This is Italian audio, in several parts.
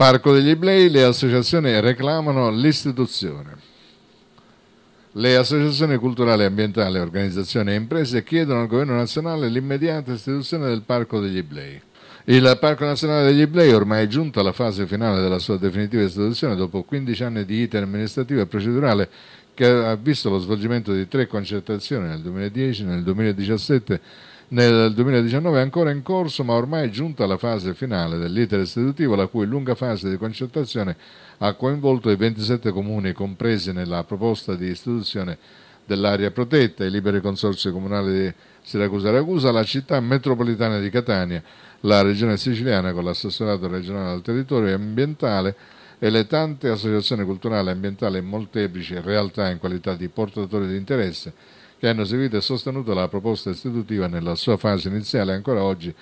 Parco degli Iblei le associazioni reclamano l'istituzione. Le associazioni culturali, e ambientali, organizzazioni e imprese chiedono al governo nazionale l'immediata istituzione del Parco degli Iblei. Il Parco Nazionale degli Iblei ormai è giunto alla fase finale della sua definitiva istituzione dopo 15 anni di iter amministrativo e procedurale che ha visto lo svolgimento di tre concertazioni nel 2010, nel 2017 nel 2019 è ancora in corso ma ormai è giunta alla fase finale dell'iter istitutivo la cui lunga fase di concertazione ha coinvolto i 27 comuni compresi nella proposta di istituzione dell'area protetta, i liberi consorzi comunali di Siracusa-Ragusa, la città metropolitana di Catania, la regione siciliana con l'assessorato regionale al territorio ambientale e le tante associazioni culturali, e ambientali in molteplici realtà in qualità di portatori di interesse che hanno seguito e sostenuto la proposta istitutiva nella sua fase iniziale e ancora oggi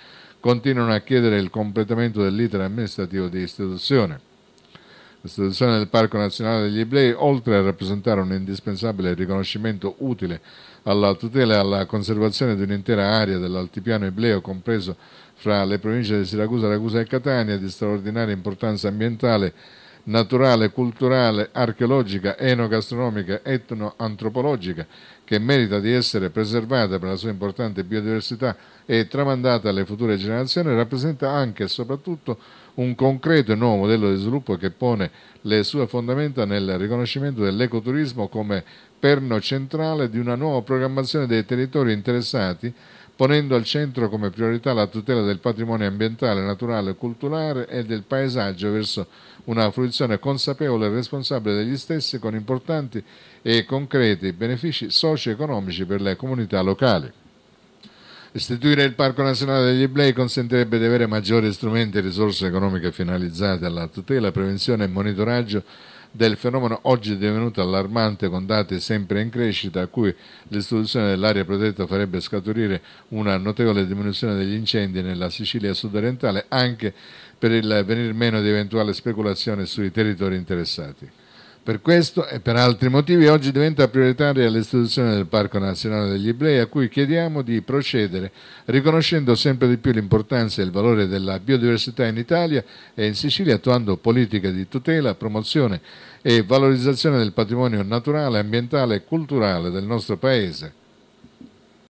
continuano a chiedere il completamento dell'itere amministrativo di istituzione. L'istituzione del Parco Nazionale degli Iblei, oltre a rappresentare un indispensabile riconoscimento utile alla tutela e alla conservazione di un'intera area dell'altipiano ibleo, compreso fra le province di Siracusa, Ragusa e Catania, di straordinaria importanza ambientale, naturale, culturale, archeologica, enogastronomica, etnoantropologica, che merita di essere preservata per la sua importante biodiversità e tramandata alle future generazioni, rappresenta anche e soprattutto un concreto e nuovo modello di sviluppo che pone le sue fondamenta nel riconoscimento dell'ecoturismo come perno centrale di una nuova programmazione dei territori interessati ponendo al centro come priorità la tutela del patrimonio ambientale, naturale, culturale e del paesaggio verso una fruizione consapevole e responsabile degli stessi con importanti e concreti benefici socio-economici per le comunità locali. Istituire il Parco Nazionale degli Iblei consentirebbe di avere maggiori strumenti e risorse economiche finalizzate alla tutela, prevenzione e monitoraggio del fenomeno oggi divenuto allarmante con dati sempre in crescita a cui l'istituzione dell'area protetta farebbe scaturire una notevole diminuzione degli incendi nella Sicilia sudorientale anche per il venir meno di eventuali speculazioni sui territori interessati. Per questo e per altri motivi oggi diventa prioritaria l'istituzione del Parco Nazionale degli Iblei a cui chiediamo di procedere riconoscendo sempre di più l'importanza e il valore della biodiversità in Italia e in Sicilia attuando politiche di tutela, promozione e valorizzazione del patrimonio naturale, ambientale e culturale del nostro Paese.